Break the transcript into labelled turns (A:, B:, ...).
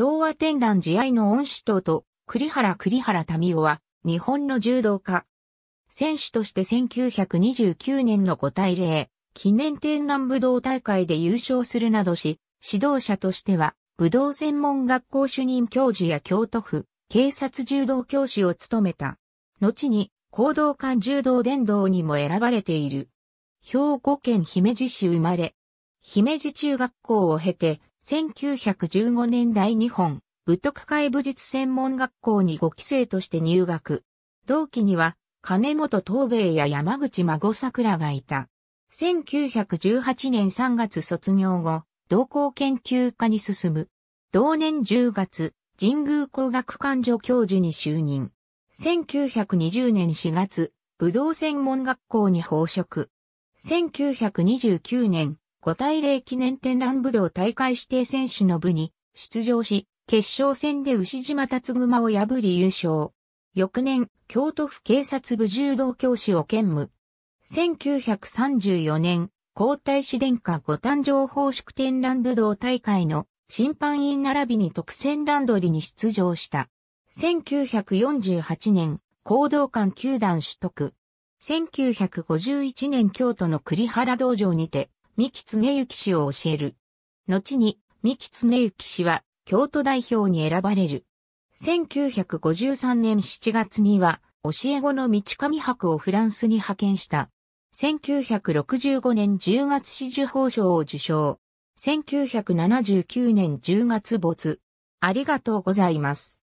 A: 昭和天覧慈愛の恩師等と栗原栗原民夫は日本の柔道家。選手として1929年の5対0、記念天覧武道大会で優勝するなどし、指導者としては武道専門学校主任教授や京都府、警察柔道教師を務めた。後に、行動館柔道伝道にも選ばれている。兵庫県姫路市生まれ。姫路中学校を経て、1915年代日本、武徳会武術専門学校に5期生として入学。同期には、金本東米や山口孫桜がいた。1918年3月卒業後、同校研究科に進む。同年10月、神宮工学館助教授に就任。1920年4月、武道専門学校に放職。1929年、五大霊記念展覧武道大会指定選手の部に出場し、決勝戦で牛島達熊を破り優勝。翌年、京都府警察部柔道教師を兼務。1934年、皇太子殿下ご誕生奉祝展覧武道大会の審判員並びに特選ランドリに出場した。1948年、行動館球団取得。1951年京都の栗原道場にて、三木常幸氏を教える。後に、三木常幸氏は、京都代表に選ばれる。1953年7月には、教え子の道上博をフランスに派遣した。1965年10月支持報賞を受賞。1979年10月没。ありがとうございます。